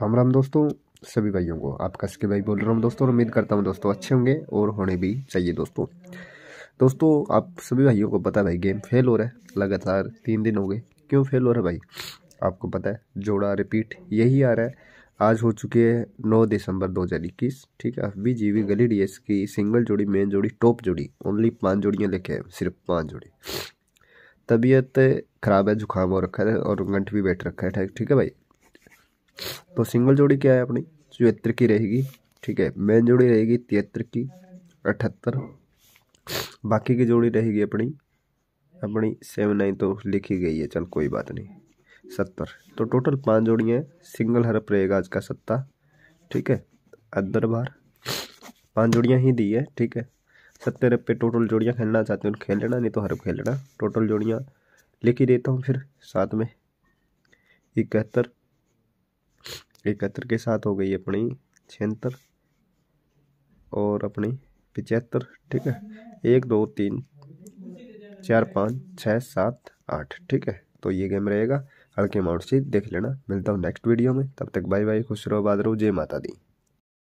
राम तो राम दोस्तों सभी भाइयों को आपका इसके भाई बोल रहा हूँ दोस्तों और उम्मीद करता हूँ दोस्तों अच्छे होंगे और होने भी चाहिए दोस्तों दोस्तों आप सभी भाइयों को पता है भाई गेम फेल हो रहा है लगातार तीन दिन हो गए क्यों फेल हो रहा है भाई आपको पता है जोड़ा रिपीट यही आ रहा है आज हो चुकी है नौ दिसंबर दो हज़ार इक्कीस ठीक है अभी G V Gali D S की सिंगल जोड़ी मेन जोड़ी टॉप जोड़ी ओनली पाँच जोड़ियाँ लेके आए सिर्फ पाँच जोड़ी तबीयत ख़राब है जुकाम हो रखा है और गंठ भी बैठ रखा है ठीक है भाई तो सिंगल जोड़ी क्या है अपनी चौहत्तर की रहेगी ठीक है मेन जोड़ी रहेगी तिहत्तर की अठहत्तर बाकी की जोड़ी रहेगी अपनी अपनी सेवन नाइन तो लिखी गई है चल कोई बात नहीं सत्तर तो टोटल पांच जोड़ियाँ सिंगल हरप रहेगा आज का सत्ता ठीक है अदर बार पांच जोड़ियाँ ही दी है ठीक है सत्तर रुपये टोटल जोड़ियाँ खेलना चाहते हो खेल लेना नहीं तो हरप खेल लेना टोटल जोड़ियाँ लिख ही देता हूँ फिर साथ में इकहत्तर इकहत्तर के साथ हो गई अपनी छिहत्तर और अपनी पचहत्तर ठीक है एक दो तीन चार पाँच छः सात आठ ठीक है तो ये गेम रहेगा हल्के अमाउंट से देख लेना मिलता हूँ नेक्स्ट वीडियो में तब तक बाय बाय खुश रहो बाद रहो जय माता दी